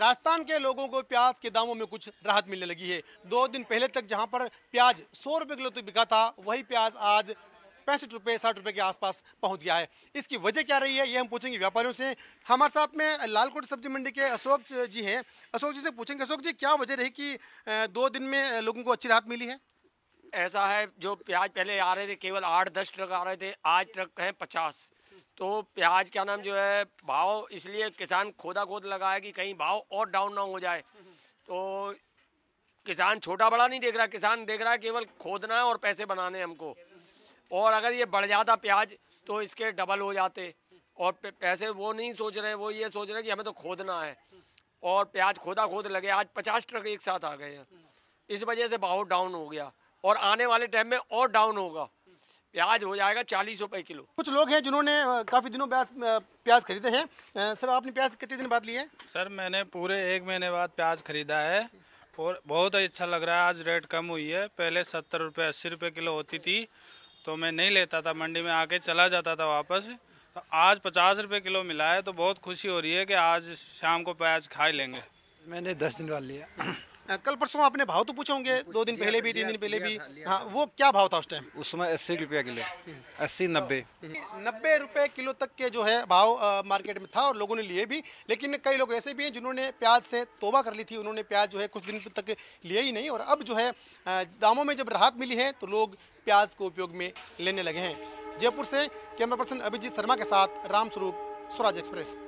राजस्थान के लोगों को प्याज के दामों में कुछ राहत मिलने लगी है दो दिन पहले तक जहां पर प्याज सौ रुपये किलो तक बिका था वही प्याज आज पैंसठ रुपये साठ रुपये के आसपास पहुंच गया है इसकी वजह क्या रही है ये हम पूछेंगे व्यापारियों से हमारे साथ में लालकोट सब्जी मंडी के अशोक जी हैं अशोक जी से पूछेंगे अशोक जी क्या वजह रही कि दो दिन में लोगों को अच्छी राहत मिली है ऐसा है जो प्याज पहले आ रहे थे केवल आठ दस ट्रक आ रहे थे आज ट्रक है पचास तो प्याज क्या नाम जो है भाव इसलिए किसान खोदा खोद लगा है कि कहीं भाव और डाउन ना हो जाए तो किसान छोटा बड़ा नहीं देख रहा किसान देख रहा है केवल खोदना है और पैसे बनाने हमको और अगर ये बढ़ जाता प्याज तो इसके डबल हो जाते और पैसे वो नहीं सोच रहे वो ये सोच रहे कि हमें तो खोदना है और प्याज खोदा खोद लगे आज पचास ट्रक एक साथ आ गए हैं इस वजह से भाव डाउन हो गया और आने वाले टाइम में और डाउन होगा प्याज हो जाएगा चालीस रुपए किलो कुछ लोग हैं जिन्होंने काफी दिनों प्याज प्याज खरीदे हैं सर आपने प्याज कितने दिन बाद लिए सर मैंने पूरे एक महीने बाद प्याज खरीदा है और बहुत अच्छा लग रहा है आज रेट कम हुई है पहले सत्तर रुपये अस्सी रुपये किलो होती थी तो मैं नहीं लेता था मंडी में आके चला जाता था वापस तो आज पचास रुपये किलो मिला है तो बहुत खुशी हो रही है कि आज शाम को प्याज खा लेंगे मैंने दस दिन बाद लिया कल परसों आपने भाव तो पूछे होंगे दो दिन पहले भी तीन दिन पहले भी हाँ वो क्या भाव था उस टाइम उस समय अस्सी रुपया किलो अस्सी नब्बे नब्बे रुपये किलो तक के जो है भाव मार्केट में था और लोगों ने लिए भी लेकिन कई लोग ऐसे भी हैं जिन्होंने प्याज से तोबा कर ली थी उन्होंने प्याज जो है कुछ दिन तक लिए ही नहीं और अब जो है दामों में जब राहत मिली है तो लोग प्याज को उपयोग में लेने लगे हैं जयपुर से कैमरा पर्सन अभिजीत शर्मा के साथ रामस्वरूप स्वराज एक्सप्रेस